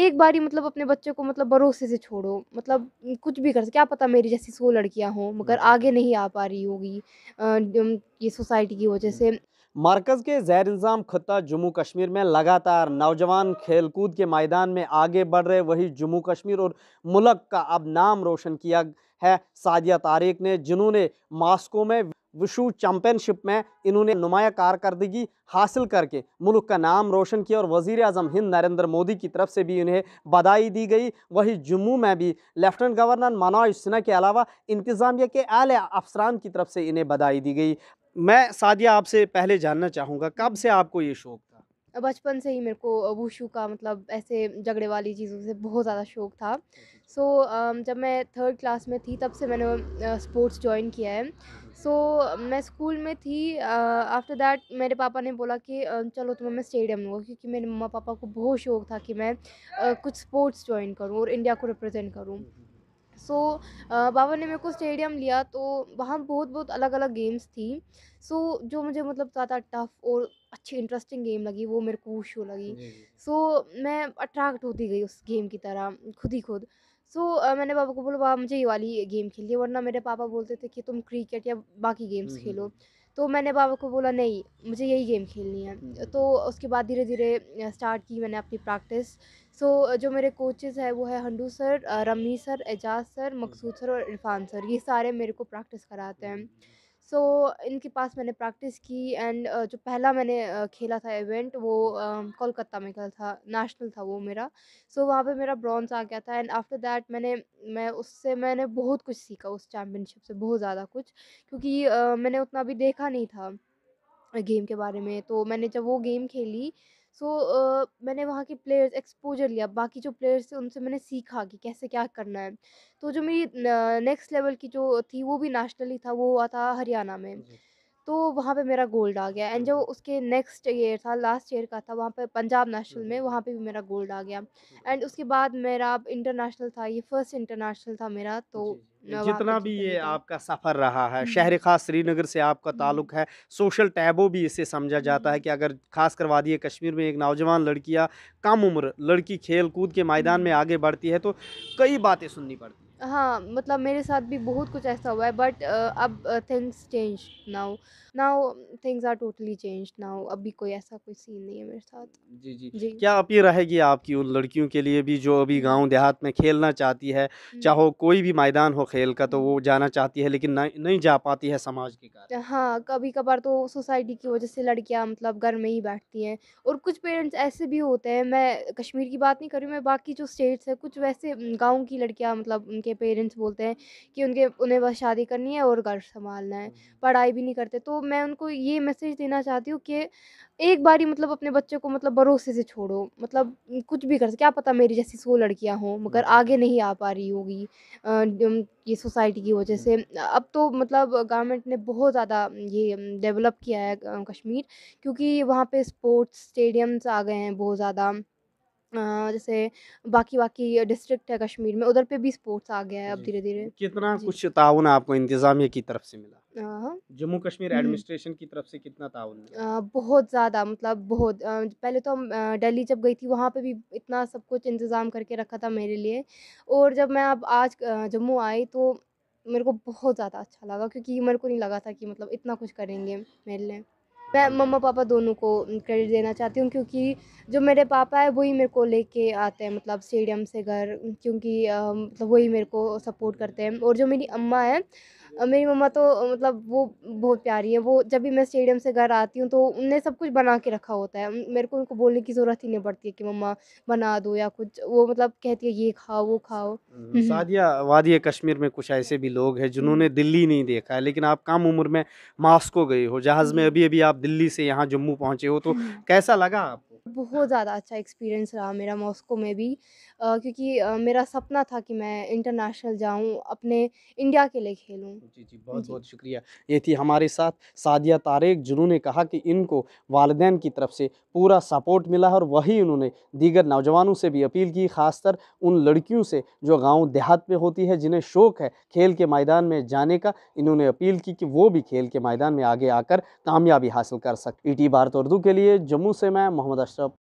एक बार ही मतलब अपने बच्चे को मतलब भरोसे से छोड़ो मतलब कुछ भी कर क्या पता मेरी जैसी सो लड़कियां हों मगर हम्म। आगे नहीं आ पा रही होगी ये सोसाइटी की वजह से मरकज़ हम्म। के जैर इंजाम ख़त्ता जम्मू कश्मीर में लगातार नौजवान खेलकूद के मैदान में आगे बढ़ रहे वही जम्मू कश्मीर और मुल्क का अब नाम रोशन किया है सादिया तारिक ने जिन्होंने मास्को में विशु चैम्पियनशिप में इन्होंने नुमाया कारकर्दगी हासिल करके मुल्क का नाम रोशन किया और वज़ी अजम हिंद नरेंद्र मोदी की तरफ से भी इन्हें बधाई दी गई वहीं जम्मू में भी लेफ्टिनेंट गवर्नर मनोज सिन्हा के अलावा इंतज़ामिया के अले अफसरान की तरफ से इन्हें बधाई दी गई मैं सादिया आपसे पहले जानना चाहूँगा कब से आपको ये शौक़ बचपन से ही मेरे को वूशू का मतलब ऐसे झगड़े वाली चीज़ों से बहुत ज़्यादा शौक था अच्छा। सो so, um, जब मैं थर्ड क्लास में थी तब से मैंने स्पोर्ट्स uh, ज्वाइन किया है सो so, मैं स्कूल में थी आफ्टर uh, दैट मेरे पापा ने बोला कि uh, चलो तुम्हें मैं स्टेडियम लूँगा क्योंकि मेरे मम्मा पापा को बहुत शौक था कि मैं uh, कुछ स्पोर्ट्स ज्वाइन करूँ और इंडिया को रिप्रेजेंट करूँ हम्म, हम्म। सो बाबा ने मेरे को स्टेडियम लिया तो वहाँ बहुत बहुत अलग अलग गेम्स थी सो जो मुझे मतलब ज़्यादा टफ और अच्छी इंटरेस्टिंग गेम लगी वो मेरे को शो लगी सो मैं अट्रैक्ट होती गई उस गेम की तरह खुद ही खुद सो so, uh, मैंने पापा को बोला बाबा मुझे ये वाली गेम खेलिए वरना मेरे पापा बोलते थे कि तुम क्रिकेट या बाकी गेम्स हम्म, हम्म, खेलो हम्म। तो मैंने पापा को बोला नहीं मुझे यही गेम खेलनी है हम्म। तो उसके बाद धीरे धीरे स्टार्ट की मैंने अपनी प्रैक्टिस सो जो मेरे कोचेज़ हैं वो है Handoo sir Rami sir Ejaz sir Maqsood हम्म। सर और इरफान सर ये सारे मेरे को प्रैक्टिस कराते हैं हम्म। सो इनके पास मैंने प्रैक्टिस की एंड uh, जो पहला मैंने uh, खेला था इवेंट वो uh, कोलकाता में खेला था नेशनल था वो मेरा सो so, वहाँ पे मेरा ब्रॉन्ज आ गया था एंड आफ्टर दैट मैंने मैं उससे मैंने बहुत कुछ सीखा उस चैम्पियनशिप से बहुत ज़्यादा कुछ क्योंकि uh, मैंने उतना भी देखा नहीं था गेम के बारे में तो मैंने जब वो गेम खेली सो uh, मैंने वहाँ के प्लेयर्स एक्सपोज़र लिया बाकी जो प्लेयर्स थे उनसे मैंने सीखा कि कैसे क्या करना है तो जो मेरी नेक्स्ट लेवल की जो थी वो भी नेशनली था वो हुआ था हरियाणा में जी तो वहाँ पे मेरा गोल्ड आ गया एंड जो उसके नेक्स्ट ईयर था लास्ट ईयर का था वहाँ पे पंजाब नेशनल में वहाँ पे भी मेरा गोल्ड आ गया एंड उसके बाद मेरा इंटरनेशनल था ये फर्स्ट इंटरनेशनल था मेरा तो जितना भी ये आपका सफ़र रहा है शहर ख़ास श्रीनगर से आपका ताल्लुक है सोशल टैबो भी इसे समझा जाता है कि अगर खास करवा दिए कश्मीर में एक नौजवान लड़कियाँ कम उम्र लड़की खेल कूद के मैदान में आगे बढ़ती है तो कई बातें सुननी पड़ती हैं हाँ मतलब मेरे साथ भी बहुत कुछ ऐसा हुआ है बट अब things change now now things are totally change now अभी कोई ऐसा कोई सीन नहीं है मेरे साथ जी जी, जी। क्या अपील रहेगी आपकी उन लड़कियों के लिए भी जो अभी गांव देहात में खेलना चाहती है हम्म। चाहे कोई भी मैदान हो खेल का तो वो हम्म। जाना चाहती है लेकिन नहीं जा पाती है समाज के कारण हाँ कभी कभार तो सोसाइटी की वजह से लड़कियाँ मतलब घर में ही बैठती हैं और कुछ पेरेंट्स ऐसे भी होते हैं मैं कश्मीर की बात नहीं करूँ मैं बाकी जो स्टेट्स है कुछ वैसे गाँव की लड़कियाँ मतलब उनके के पेरेंट्स बोलते हैं कि उनके उन्हें बस शादी करनी है और घर संभालना है हम्म। पढ़ाई भी नहीं करते तो मैं उनको ये मैसेज देना चाहती हूँ कि एक बार ही मतलब अपने बच्चे को मतलब भरोसे से छोड़ो मतलब कुछ भी कर क्या पता मेरी जैसी सो लड़कियाँ हों मगर हम्म। आगे नहीं आ पा रही होगी ये सोसाइटी की वजह हम्म। से अब तो मतलब गवर्नमेंट ने बहुत ज़्यादा ये डेवलप किया है कश्मीर क्योंकि वहाँ पे स्पोर्ट्स स्टेडियम्स आ गए हैं बहुत ज़्यादा जैसे बाकी बाकी डिस्ट्रिक्ट है कश्मीर में उधर पे भी स्पोर्ट्स आ गया है अब धीरे धीरे कितना कुछ ताउन आपको इंतज़ामिया की तरफ से मिला हाँ। जम्मू कश्मीर एडमिनिस्ट्रेशन की तरफ से कितना ताउन मिला बहुत ज़्यादा मतलब बहुत पहले तो हम दिल्ली जब गई थी वहाँ पे भी इतना सब कुछ इंतज़ाम करके रखा था मेरे लिए और जब मैं अब आज जम्मू आई तो मेरे को बहुत ज़्यादा अच्छा लगा क्योंकि मेरे को नहीं लगा था कि मतलब इतना कुछ करेंगे मेरे लिए मैं मम्मा पापा दोनों को क्रेडिट देना चाहती हूँ क्योंकि जो मेरे पापा है वही मेरे को लेके आते हैं मतलब स्टेडियम से घर क्योंकि मतलब वही मेरे को सपोर्ट करते हैं और जो मेरी अम्मा है मेरी मम्मा तो मतलब वो बहुत प्यारी है वो जब भी मैं स्टेडियम से घर आती हूँ तो उनने सब कुछ बना के रखा होता है मेरे को उनको बोलने की ज़रूरत ही नहीं पड़ती है कि मम्मा बना दो या कुछ वो मतलब कहती है ये खाओ वो खाओ हम्म। सादिया वादिया कश्मीर में कुछ ऐसे भी लोग हैं जिन्होंने हम्म। दिल्ली नहीं देखा है लेकिन आप कम उम्र में मास्को गए हो जहाज़ में हम्म। अभी अभी आप दिल्ली से यहाँ जम्मू पहुँचे हो तो कैसा लगा आपको बहुत ज़्यादा अच्छा एक्सपीरियंस रहा मेरा मॉस्को में भी आ, क्योंकि आ, मेरा सपना था कि मैं इंटरनेशनल जाऊं अपने इंडिया के लिए खेलूं जी जी बहुत जी। बहुत शुक्रिया ये थी हमारे साथ सादिया तारेक जिन्होंने कहा कि इनको वालदे की तरफ से पूरा सपोर्ट मिला है और वही उन्होंने दीगर नौजवानों से भी अपील की खासकर उन लड़कियों से जो गाँव देहात में होती है जिन्हें शौक़ है खेल के मैदान में जाने का इन्होंने अपील की कि वो भी खेल के मैदान में आगे आकर कामयाबी हासिल कर सक ई भारत उर्दू के लिए जम्मू से मैं मोहम्मद so